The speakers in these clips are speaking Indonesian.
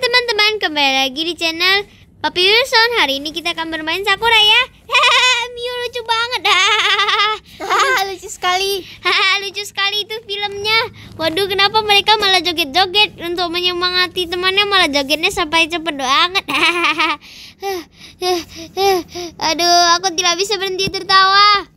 teman-teman, kembali lagi di channel Papi Wilson Hari ini kita akan bermain Sakura ya Mio lucu banget Lucu sekali Lucu sekali itu filmnya Waduh kenapa mereka malah joget-joget Untuk menyemangati temannya malah jogetnya sampai cepet banget Aduh aku tidak bisa berhenti tertawa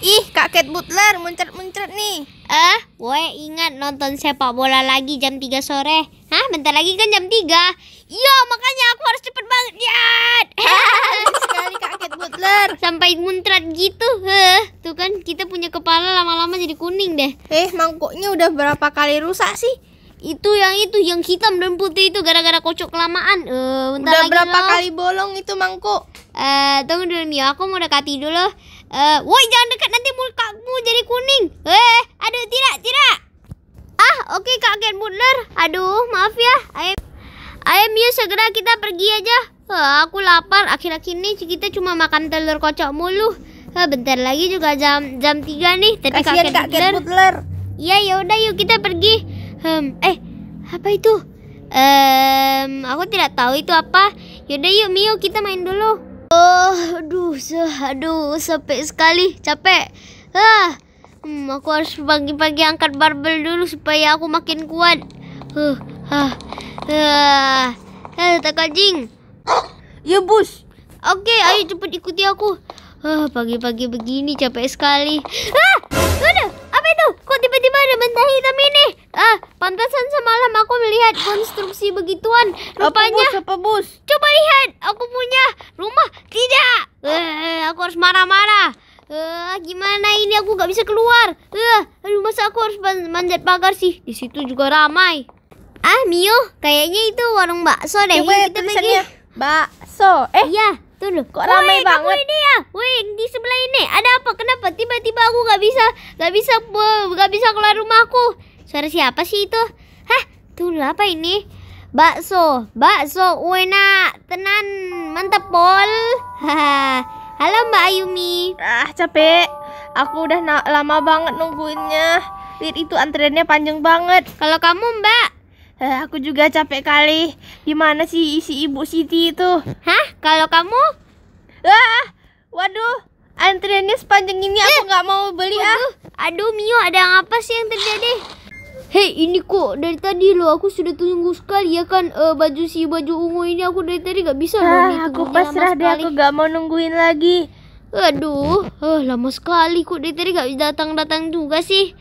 Ih, Kak Kate Butler muncrat-muncrat nih. Eh, gue ingat nonton sepak bola lagi jam 3 sore. Hah, bentar lagi kan jam 3. Iya, makanya aku harus cepet banget. Ya. sekali Kak Kate Butler. Sampai muncrat gitu. Heh, tuh kan kita punya kepala lama-lama jadi kuning deh. Eh, mangkoknya udah berapa kali rusak sih? Itu yang itu yang hitam dan putih itu gara-gara kocok kelamaan. Eh, uh, bentar udah lagi berapa loh. kali bolong itu mangkok? Eh, uh, tunggu dulu nih, aku mau dekati dulu. Uh, woi jangan dekat nanti mukamu jadi kuning. Eh, aduh tidak, tidak. Ah, oke okay, Kak Butler. Aduh, maaf ya. Ayam Ayam yuk segera kita pergi aja. Uh, aku lapar. Akhir-akhir ini kita cuma makan telur kocok mulu. Uh, bentar lagi juga jam jam 3 nih. Tapi Kasian Kak Kak Butler. Iya, ya udah yuk kita pergi. Um, eh, apa itu? Um, aku tidak tahu itu apa. Yaudah yuk Mio kita main dulu. Oh, aduh, se aduh, capek sekali, capek. Ah, hmm, aku harus pagi-pagi angkat barbel dulu supaya aku makin kuat. Huh, ah, ah, eh, takut Ya bos. Oke, okay, ayo cepat ikuti aku. Ah, pagi-pagi begini capek sekali. Ah, aduh, apa itu? Kok tiba-tiba ada benda hitam ini? Ah, pantasan semalam aku melihat konstruksi begituan. Rupanya apa bus, apa bus? Coba lihat, aku punya rumah. Tidak. Eh, aku harus marah-marah. eh gimana ini aku gak bisa keluar eh rumah masa aku harus manjat pagar sih Di situ juga ramai Ah Mio kayaknya itu warung bakso deh Coba kita pergi Bakso Eh Iya tuh loh Kok ramai banget kamu ini ya Woi di sebelah ini ada apa kenapa tiba-tiba aku gak bisa Gak bisa eh, gak bisa keluar rumahku Suara siapa sih itu? Hah, tuh apa ini? Bakso, bakso enak, tenan, mantep pol. Halo Mbak Ayumi. Ah, capek. Aku udah lama banget nungguinnya. Lihat itu antreannya panjang banget. Kalau kamu, Mbak? Eh, aku juga capek kali. Gimana sih isi Ibu Siti itu? Hah? Kalau kamu? Ah, waduh, antreannya sepanjang ini aku eh, nggak eh, mau beli ah. Aduh Mio ada yang apa sih yang terjadi? Hei ini kok dari tadi lo aku sudah tunggu sekali ya kan uh, baju si baju ungu ini aku dari tadi gak bisa loh ah, aku pasrah deh aku gak mau nungguin lagi aduh uh, lama sekali kok dari tadi gak datang datang juga sih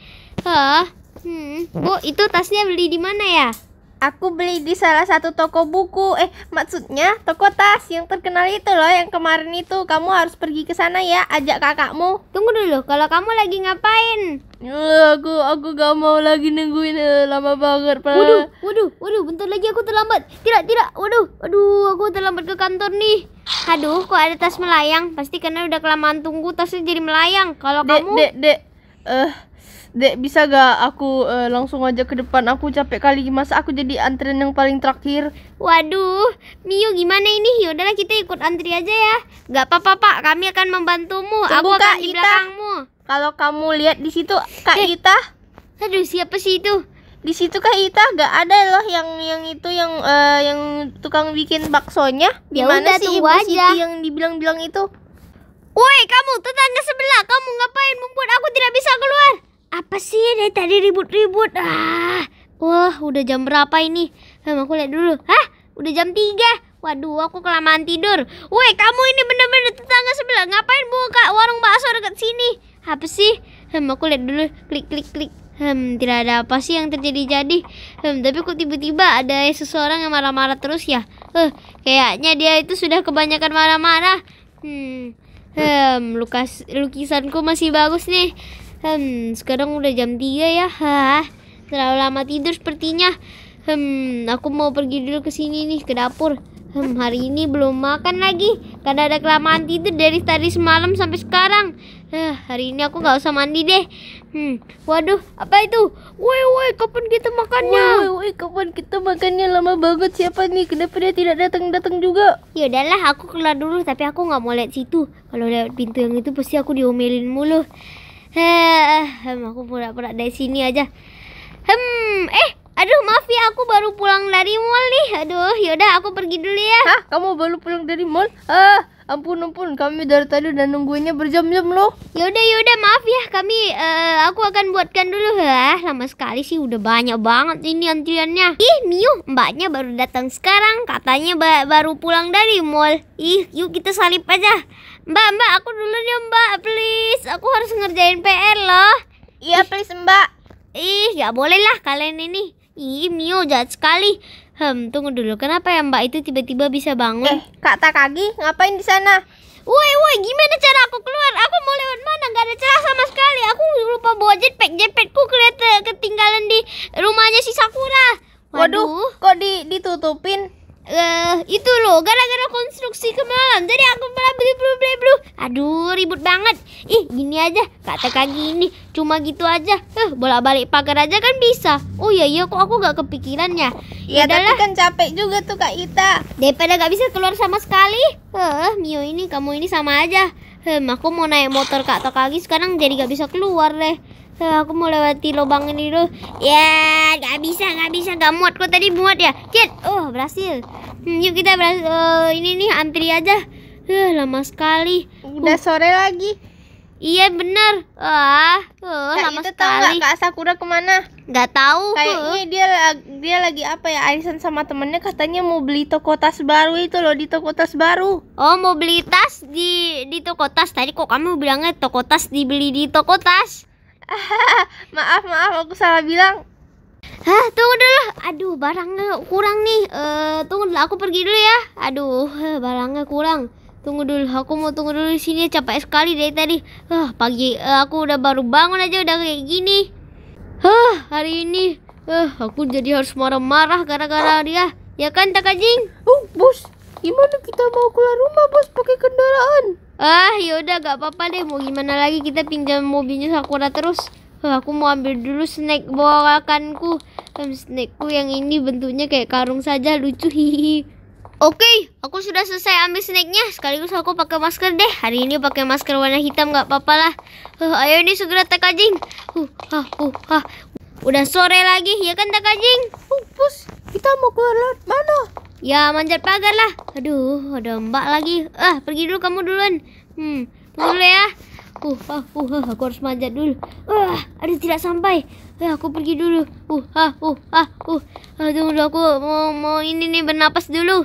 Hah? hmm. oh itu tasnya beli di mana ya Aku beli di salah satu toko buku. Eh, maksudnya toko tas yang terkenal itu loh yang kemarin itu. Kamu harus pergi ke sana ya, ajak kakakmu. Tunggu dulu, kalau kamu lagi ngapain? Uh, aku aku gak mau lagi nungguin uh, lama banget, Pak. Waduh, waduh, waduh, bentar lagi aku terlambat. Tidak, tidak. Waduh, waduh, aku terlambat ke kantor nih. Aduh, kok ada tas melayang? Pasti karena udah kelamaan tunggu tasnya jadi melayang. Kalau kamu Dek, dek, de, Eh, uh, Dek bisa gak aku uh, langsung aja ke depan Aku capek kali Masa aku jadi antrian yang paling terakhir Waduh Miu gimana ini Yaudahlah kita ikut antri aja ya Gak apa-apa pak Kami akan membantumu Tunggu, Aku akan Kak di belakangmu Kalau kamu lihat di situ Kak eh. Ita Aduh siapa sih itu di situ Kak Ita gak ada loh yang yang itu yang uh, yang tukang bikin baksonya di ya mana sih ibu aja. Siti yang dibilang-bilang itu Woi kamu tetangga sebelah kamu ngapain membuat aku tidak bisa keluar apa sih dari tadi ribut-ribut? Ah, wah udah jam berapa ini? hem aku lihat dulu. Hah? Udah jam 3? Waduh, aku kelamaan tidur. Woi, kamu ini bener-bener tetangga sebelah. Ngapain buka warung bakso dekat sini? Apa sih? hem aku lihat dulu. Klik, klik, klik. Hmm, tidak ada apa sih yang terjadi-jadi. Hmm, tapi kok tiba-tiba ada seseorang yang marah-marah terus ya? Eh, kayaknya dia itu sudah kebanyakan marah-marah. Hmm, hmm, lukas lukisanku masih bagus nih. Hmm, sekarang udah jam 3 ya. Hah, terlalu lama tidur sepertinya. Hmm, aku mau pergi dulu ke sini nih, ke dapur. Hmm, hari ini belum makan lagi karena ada kelamaan tidur dari tadi semalam sampai sekarang. Hah eh, hari ini aku gak usah mandi deh. Hmm, waduh, apa itu? Woi, woi, kapan kita makannya? Woi, woi, kapan kita makannya? Lama banget siapa nih? Kenapa dia tidak datang-datang juga? Ya udahlah, aku keluar dulu tapi aku gak mau lihat situ. Kalau lihat pintu yang itu pasti aku diomelin mulu. Hem, aku pura-pura dari sini aja. Hmm, eh, aduh maaf ya aku baru pulang dari mall nih. Aduh, yaudah aku pergi dulu ya. Hah, kamu baru pulang dari mall? Eh, uh, Ampun ampun kami dari tadi udah nungguinnya berjam-jam loh. Yaudah yaudah maaf ya kami uh, aku akan buatkan dulu ya. Lama sekali sih udah banyak banget ini antriannya. Ih mio mbaknya baru datang sekarang katanya ba baru pulang dari mall. Ih yuk kita salip aja. Mbak mbak aku dulu nih mbak please aku harus ngerjain PR loh. Iya please mbak. Ih gak boleh lah kalian ini. Ih mio jahat sekali. Hem, tunggu dulu. Kenapa ya Mbak itu tiba-tiba bisa bangun? Eh, Kak Takagi, ngapain di sana? Woi, woi, gimana cara aku keluar? Aku mau lewat mana? Gak ada cara sama sekali. Aku lupa bawa jetpack. Jetpackku kelihatan eh, ketinggalan di rumahnya si Sakura. Waduh, Waduh kok di ditutupin? uh, itu loh gara-gara konstruksi kemalam jadi aku malah beli blu blu blu aduh ribut banget ih gini aja kata kaki ini cuma gitu aja eh uh, bolak balik pagar aja kan bisa oh iya iya kok aku gak kepikiran ya ya tapi kan capek juga tuh kak Ita daripada gak bisa keluar sama sekali eh Mio ini kamu ini sama aja Hmm, aku mau naik motor Kak Takagi sekarang jadi gak bisa keluar deh. So, aku mau lewati lubang ini dulu. Ya, nggak bisa, nggak bisa, nggak muat. Kok tadi muat ya? Cet, oh berhasil. Hmm, yuk kita berhasil. Uh, ini nih antri aja. Huh, eh, lama sekali. Udah uh. sore lagi. Iya benar Wah, uh, nah, lama itu sekali. Tahu gak, Kak Sakura kemana? Nggak tahu. Uh. Kayaknya uh. dia dia lagi apa ya? Arisan sama temennya katanya mau beli toko tas baru itu loh di toko tas baru. Oh, mau beli tas di di toko tas. Tadi kok kamu bilangnya toko tas dibeli di toko tas? maaf maaf aku salah bilang Hah, tunggu dulu. Aduh, barangnya kurang nih. Uh, tunggu dulu, aku pergi dulu ya. Aduh, barangnya kurang. Tunggu dulu, aku mau tunggu dulu di sini. Capek sekali dari tadi. uh, pagi uh, aku udah baru bangun aja udah kayak gini. Huh, hari ini uh, aku jadi harus marah-marah gara-gara dia. Ya kan, Takajing? Oh, bos. Gimana kita mau keluar rumah, bos, pakai kendaraan? Ah, yaudah gak apa-apa deh. Mau gimana lagi kita pinjam mobilnya Sakura terus. Huh, aku mau ambil dulu snack bawakanku. Um, snackku yang ini bentuknya kayak karung saja, lucu hihi. Oke, okay, aku sudah selesai ambil snacknya. Sekaligus aku pakai masker deh. Hari ini pakai masker warna hitam gak apa-apa lah. Huh, ayo nih segera takajing. Huh, huh, huh, huh. Udah sore lagi, ya kan takajing? Uh, pus, kita mau keluar mana? Ya manjat pagar lah. Aduh, ada mbak lagi. Ah, pergi dulu kamu duluan. Hmm, tunggu dulu ya. Uh, ah, uh, uh, aku harus manjat dulu. Uh, ada tidak sampai. eh aku pergi dulu. Uh, uh, uh, uh, uh. Aduh, udah aku mau mau ini nih bernapas dulu.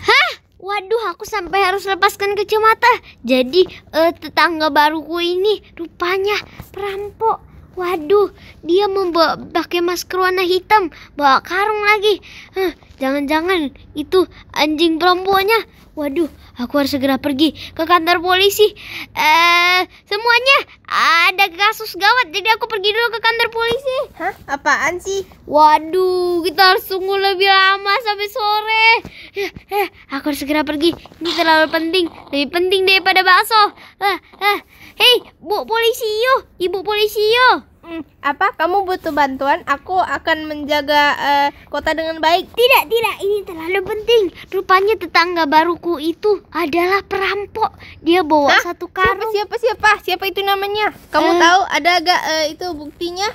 Hah? Waduh, aku sampai harus lepaskan kacamata. Jadi uh, tetangga baruku ini rupanya perampok. Waduh, dia membawa pakai masker warna hitam, bawa karung lagi. Huh, Jangan-jangan itu anjing perempuannya. Waduh, aku harus segera pergi ke kantor polisi. Eh, semuanya ada kasus gawat, jadi aku pergi dulu ke kantor polisi. Hah? Apaan sih? Waduh, kita harus tunggu lebih lama sampai sore. Eh, eh, aku harus segera pergi. Ini terlalu penting, lebih penting daripada bakso. Eh, eh. Hei, Bu Polisi yuk, Ibu Polisi yuk. Mm, apa kamu butuh bantuan? Aku akan menjaga uh, kota dengan baik. Tidak, tidak, ini terlalu penting. Rupanya tetangga baruku itu adalah perampok. Dia bawa Hah? satu karung. Siapa, siapa, siapa? Siapa itu namanya? Kamu uh, tahu ada gak uh, eh, itu buktinya?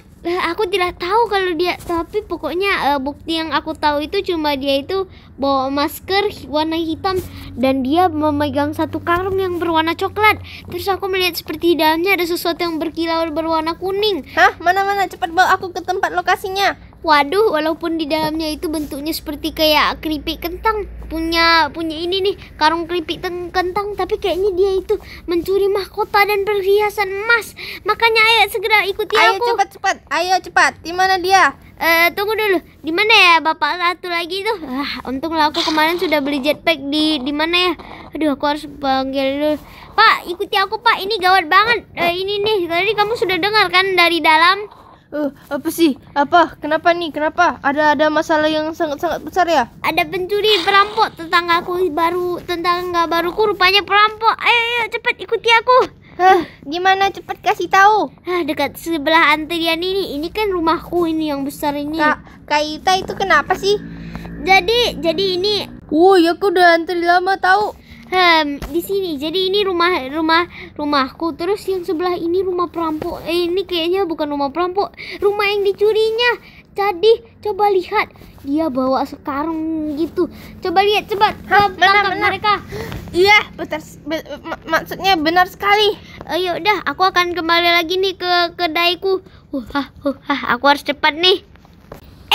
aku tidak tahu kalau dia tapi pokoknya uh, bukti yang aku tahu itu cuma dia itu bawa masker warna hitam dan dia memegang satu karung yang berwarna coklat terus aku melihat seperti dalamnya ada sesuatu yang berkilau berwarna kuning hah mana mana cepat bawa aku ke tempat lokasinya Waduh, walaupun di dalamnya itu bentuknya seperti kayak keripik kentang punya punya ini nih karung keripik kentang tapi kayaknya dia itu mencuri mahkota dan perhiasan emas makanya ayo segera ikuti ayo aku ayo cepat cepat ayo cepat di mana dia Eh, uh, tunggu dulu. Di mana ya bapak satu lagi tuh? Ah, untunglah aku kemarin sudah beli jetpack di di mana ya? Aduh, aku harus panggil dulu. Pak, ikuti aku, Pak. Ini gawat banget. Uh, ini nih, tadi kamu sudah dengar kan dari dalam? Uh, apa sih? Apa? Kenapa nih? Kenapa? Ada ada masalah yang sangat-sangat besar ya? Ada pencuri, perampok, aku baru tetangga baruku rupanya perampok. Ayo, ayo cepat ikuti aku. Hah, gimana cepat kasih tahu? Hah, dekat sebelah antrian ini. Ini kan rumahku ini yang besar ini. Kak, kaita itu kenapa sih? Jadi, jadi ini. Woi, oh, iya, aku udah antri lama tahu um, di sini jadi ini rumah rumah rumahku terus yang sebelah ini rumah perampok eh, ini kayaknya bukan rumah perampok rumah yang dicurinya jadi coba lihat dia bawa sekarung gitu coba lihat cepat. Hah, benar, mereka iya Betas. be, maksudnya benar sekali eh, ayo ya udah aku akan kembali lagi nih ke kedaiku uh, uh, uh, aku harus cepat nih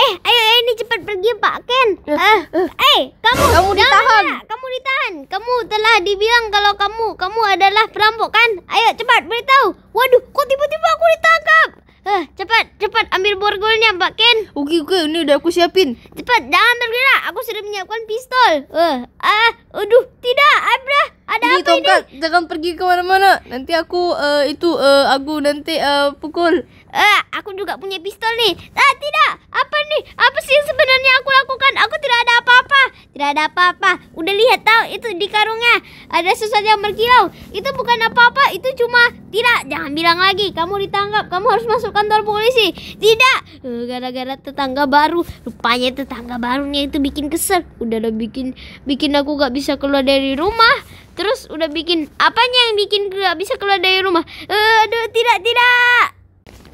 Eh, ayo ini cepat pergi Pak Ken. Uh, eh, kamu kamu ditahan. Ya, kamu ditahan. Kamu telah dibilang kalau kamu kamu adalah perampok kan? Ayo cepat beritahu. Waduh, kok tiba-tiba aku ditangkap? Uh, cepat, cepat ambil borgolnya Pak Ken. Oke, oke, ini udah aku siapin. Cepat, jangan bergerak. Aku sudah menyiapkan pistol. Uh, ah, uh, aduh, tidak, Abra. Ada ini, apa tongkat, ini? Jangan pergi ke mana Nanti aku uh, itu uh, eh, aku nanti uh, pukul. Eh, uh, aku juga punya pistol nih. Ah, tidak. Apa nih? Apa sih yang sebenarnya aku lakukan? Aku tidak ada apa-apa. Tidak ada apa-apa. Udah lihat tahu itu di karungnya ada sesuatu yang berkilau. Itu bukan apa-apa. Itu cuma tidak. Jangan bilang lagi. Kamu ditangkap. Kamu harus masuk kantor polisi. Tidak. Gara-gara tetangga baru. Rupanya tetangga barunya itu bikin kesel. Udah lo bikin bikin aku gak bisa keluar dari rumah terus udah bikin apanya yang bikin gak bisa keluar dari rumah uh, aduh tidak tidak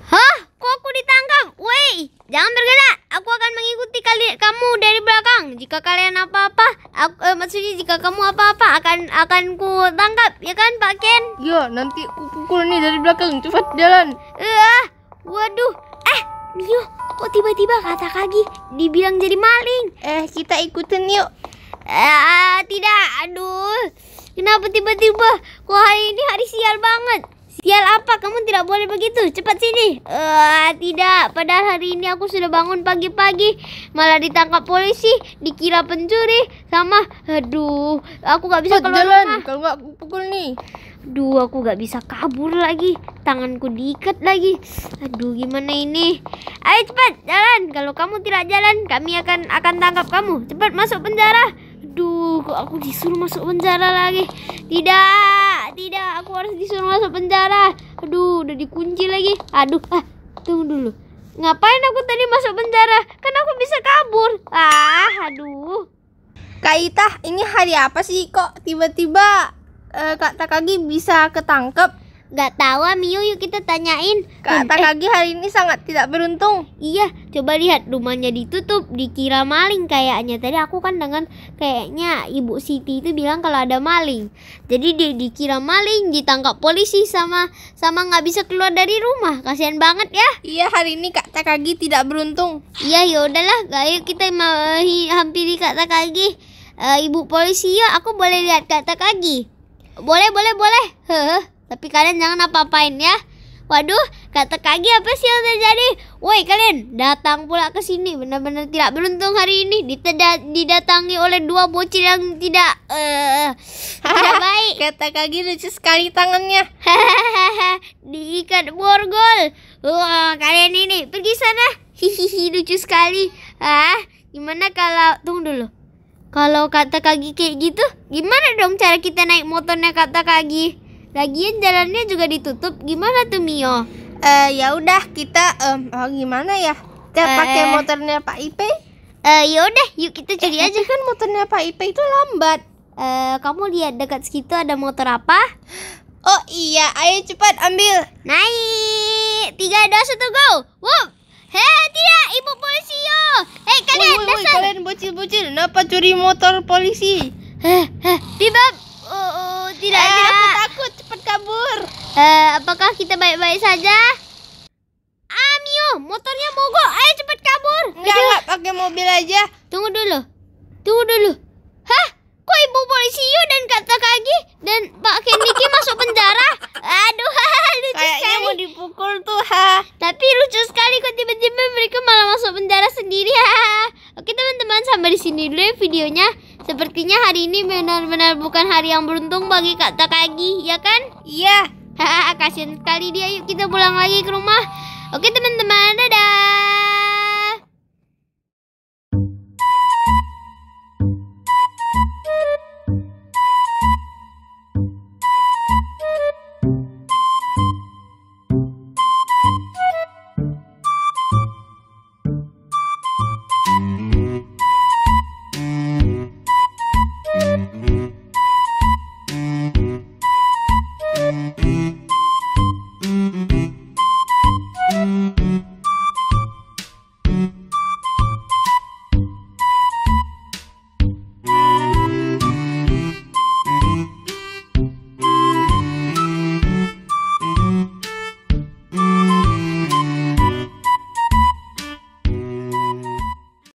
hah kok aku ditangkap woi jangan bergerak aku akan mengikuti kalian kamu dari belakang jika kalian apa apa aku, eh, maksudnya jika kamu apa apa akan akan ku tangkap ya kan Pak Ken ya nanti aku pukul nih dari belakang cepat jalan Eh, waduh eh Mio kok tiba-tiba kata kaki dibilang jadi maling eh kita ikutin yuk Uh, tidak, aduh. Kenapa tiba-tiba Kau hari ini hari sial banget? Sial apa? Kamu tidak boleh begitu. Cepat sini. Uh, tidak. Padahal hari ini aku sudah bangun pagi-pagi. Malah ditangkap polisi, dikira pencuri, sama aduh, aku gak bisa keluar jalan. rumah. Kalau nggak aku pukul nih. Aduh, aku gak bisa kabur lagi. Tanganku diikat lagi. Aduh, gimana ini? Ayo cepat jalan. Kalau kamu tidak jalan, kami akan akan tangkap kamu. Cepat masuk penjara. Aduh, kok aku disuruh masuk penjara lagi? Tidak, tidak, aku harus disuruh masuk penjara. Aduh, udah dikunci lagi. Aduh, ah, tunggu dulu. Ngapain aku tadi masuk penjara? Kan aku bisa kabur. Ah, aduh. Kak Ita, ini hari apa sih kok tiba-tiba uh, Kak Takagi bisa ketangkep? Gak tahu ah Miu yuk kita tanyain Kata eh, Kagi hari ini sangat tidak beruntung Iya coba lihat rumahnya ditutup Dikira maling kayaknya Tadi aku kan dengan kayaknya ibu Siti itu bilang kalau ada maling Jadi dia dikira maling ditangkap polisi sama sama nggak bisa keluar dari rumah Kasihan banget ya Iya hari ini Kak Takagi tidak beruntung Iya yaudahlah gak yuk kita mau hampiri Kak Takagi uh, Ibu polisi ya aku boleh lihat Kak Takagi Boleh boleh boleh tapi kalian jangan apa-apain ya. Waduh, kata kaki apa sih yang terjadi? Woi kalian, datang pula ke sini. Benar-benar tidak beruntung hari ini. Diteda didatangi oleh dua bocil yang tidak eh uh, tidak baik. Kata kaki lucu sekali tangannya. Diikat borgol. Wah, kalian ini pergi sana. Hihihi lucu sekali. Ah, gimana kalau tunggu dulu. Kalau kata kaki kayak gitu, gimana dong cara kita naik motornya kata kaki? Lagian jalannya juga ditutup. Gimana tuh Mio? Eh ya udah kita um, oh gimana ya? Kita uh, pakai motornya Pak Ipe? Eh ya udah, yuk kita cari eh, aja kan motornya Pak Ipe itu lambat. Eh kamu lihat dekat situ ada motor apa? Oh iya, ayo cepat ambil. Naik. Tiga, dua, satu, go. Wow. Hei, dia, ya, ibu polisi yo. Hei kalian, woy, woy, woy, kalian bocil-bocil, kenapa curi motor polisi? Heh, heh, tiba Eh, apakah kita baik-baik saja? Ah, motornya mogok. Ayo cepat kabur. Enggak, enggak pakai mobil aja. Tunggu dulu. Tunggu dulu. Hah? Kok ibu polisi Yu dan Kak Takagi dan Pak Keniki masuk penjara? Aduh, lucu Kayaknya sekali. mau dipukul tuh, ha. Tapi lucu sekali kok tiba-tiba mereka malah masuk penjara sendiri, ha. Oke, teman-teman, sampai di sini dulu ya videonya. Sepertinya hari ini benar-benar bukan hari yang beruntung bagi Kak Takagi, ya kan? Iya. Hahaha kasihan sekali dia Yuk kita pulang lagi ke rumah Oke teman-teman dadah